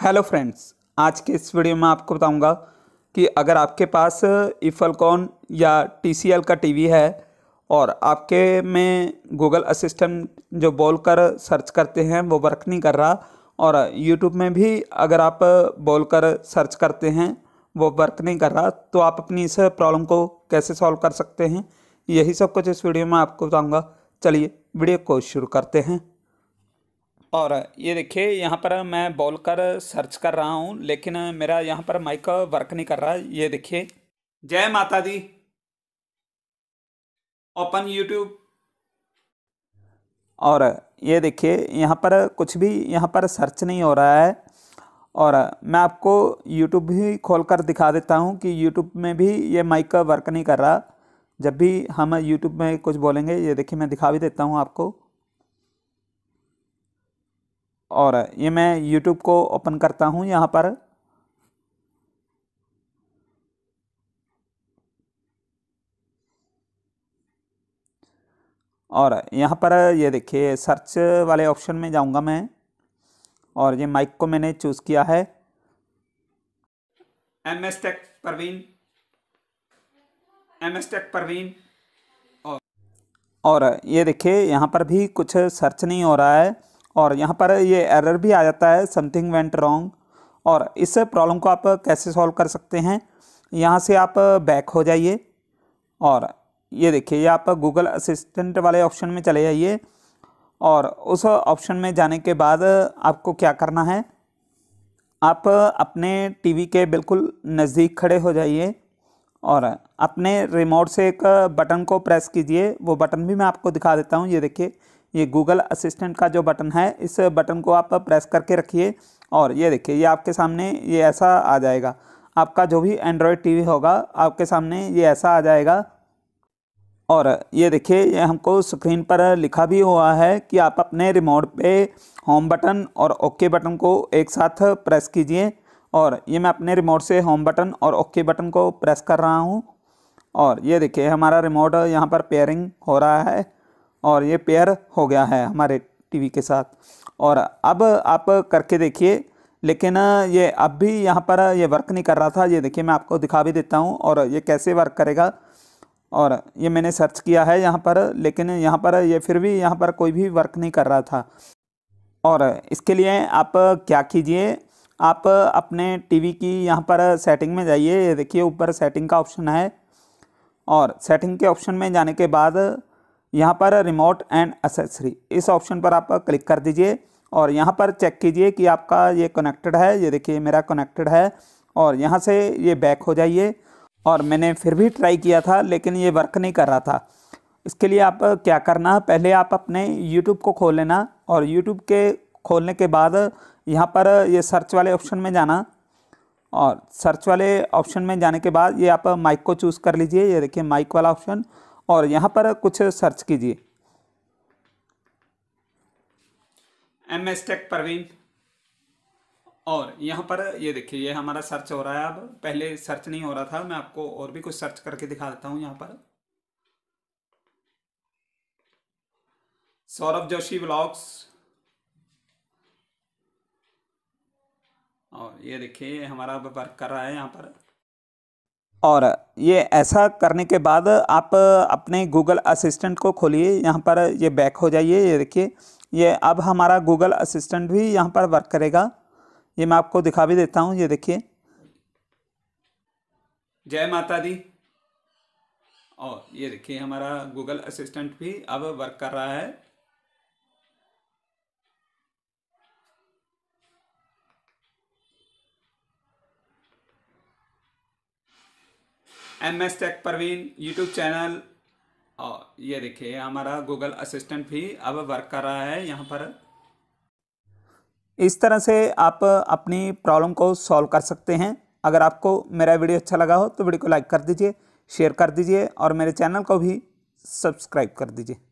hello friends आज के इस वीडियो में आपको बताऊंगा कि अगर आपके पास इफलकॉन या टीसीएल का टीवी है और आपके में गूगल असिस्टेंट जो बोल कर सर्च करते हैं वो वर्क नहीं कर रहा और यूट्यूब में भी अगर आप बोल कर सर्च करते हैं वो वर्क नहीं कर रहा तो आप अपनी इस प्रॉब्लम को कैसे सॉल्व कर सकते हैं यही सब कुछ इस वीडियो में आपको बताऊँगा चलिए वीडियो को शुरू करते हैं और ये देखिए यहाँ पर मैं बोल कर सर्च कर रहा हूँ लेकिन मेरा यहाँ पर माइक वर्क नहीं कर रहा ये देखिए जय माता दी ओपन यूट्यूब और ये देखिए यहाँ पर कुछ भी यहाँ पर सर्च नहीं हो रहा है और मैं आपको यूट्यूब भी खोल कर दिखा देता हूँ कि यूट्यूब में भी ये माइक वर्क नहीं कर रहा जब भी हम यूट्यूब में कुछ बोलेंगे ये देखिए मैं दिखा भी देता हूँ आपको और ये मैं यूट्यूब को ओपन करता हूँ यहाँ पर और यहाँ पर ये देखिए सर्च वाले ऑप्शन में जाऊँगा मैं और ये माइक को मैंने चूज़ किया है M S tech Parveen M S tech Parveen और ये देखिए यहाँ पर भी कुछ सर्च नहीं हो रहा है और यहाँ पर ये एरर भी आ जाता है समथिंग वेंट रॉन्ग और इस प्रॉब्लम को आप कैसे सॉल्व कर सकते हैं यहाँ से आप बैक हो जाइए और ये देखिए ये आप गूगल असिस्टेंट वाले ऑप्शन में चले जाइए और उस ऑप्शन में जाने के बाद आपको क्या करना है आप अपने टीवी के बिल्कुल नज़दीक खड़े हो जाइए और अपने रिमोट से एक बटन को प्रेस कीजिए वो बटन भी मैं आपको दिखा देता हूँ ये देखिए ये गूगल असिस्टेंट का जो बटन है इस बटन को आप प्रेस करके रखिए और ये देखिए ये आपके सामने ये ऐसा आ जाएगा आपका जो भी एंड्रॉयड टीवी होगा आपके सामने ये ऐसा आ जाएगा और ये देखिए ये हमको स्क्रीन पर लिखा भी हुआ है कि आप अपने रिमोट पे होम बटन और ओके बटन को एक साथ प्रेस कीजिए और ये मैं अपने रिमोट से होम बटन और ओके बटन को प्रेस कर रहा हूँ और ये देखिए हमारा रिमोट यहाँ पर पेयरिंग हो रहा है और ये पेयर हो गया है हमारे टीवी के साथ और अब आप करके देखिए लेकिन ये अब भी यहाँ पर ये वर्क नहीं कर रहा था ये देखिए मैं आपको दिखा भी देता हूँ और ये कैसे वर्क करेगा और ये मैंने सर्च किया है यहाँ पर लेकिन यहाँ पर ये फिर भी यहाँ पर कोई भी वर्क नहीं कर रहा था और इसके लिए आप क्या कीजिए आप अपने टीवी की यहाँ पर सेटिंग में जाइए ये देखिए ऊपर सेटिंग का ऑप्शन है और सेटिंग के ऑप्शन में जाने के बाद यहाँ पर रिमोट एंड असेसरी इस ऑप्शन पर आप क्लिक कर दीजिए और यहाँ पर चेक कीजिए कि आपका ये कनेक्टेड है ये देखिए मेरा कनेक्टेड है और यहाँ से ये बैक हो जाइए और मैंने फिर भी ट्राई किया था लेकिन ये वर्क नहीं कर रहा था इसके लिए आप क्या करना पहले आप अपने यूट्यूब को खोल लेना और यूट्यूब के खोलने के बाद यहाँ पर ये सर्च वाले ऑप्शन में जाना और सर्च वाले ऑप्शन में जाने के बाद ये आप माइक को चूज़ कर लीजिए ये देखिए माइक वाला ऑप्शन और यहाँ पर कुछ सर्च कीजिए एम एस टेक प्रवीण और यहाँ पर ये देखिए ये हमारा सर्च हो रहा है अब पहले सर्च नहीं हो रहा था मैं आपको और भी कुछ सर्च करके दिखा देता हूँ यहाँ पर सौरभ जोशी ब्लॉग्स और ये देखिए हमारा वर्क कर रहा है यहाँ पर और ये ऐसा करने के बाद आप अपने गूगल असिस्टेंट को खोलिए यहाँ पर ये बैक हो जाइए ये देखिए ये अब हमारा गूगल असिस्टेंट भी यहाँ पर वर्क करेगा ये मैं आपको दिखा भी देता हूँ ये देखिए जय माता दी और ये देखिए हमारा गूगल असिस्टेंट भी अब वर्क कर रहा है M S tech Parveen YouTube channel और ये देखिए हमारा गूगल असिस्टेंट भी अब वर्क कर रहा है यहाँ पर इस तरह से आप अपनी प्रॉब्लम को सॉल्व कर सकते हैं अगर आपको मेरा वीडियो अच्छा लगा हो तो वीडियो को लाइक कर दीजिए शेयर कर दीजिए और मेरे चैनल को भी सब्सक्राइब कर दीजिए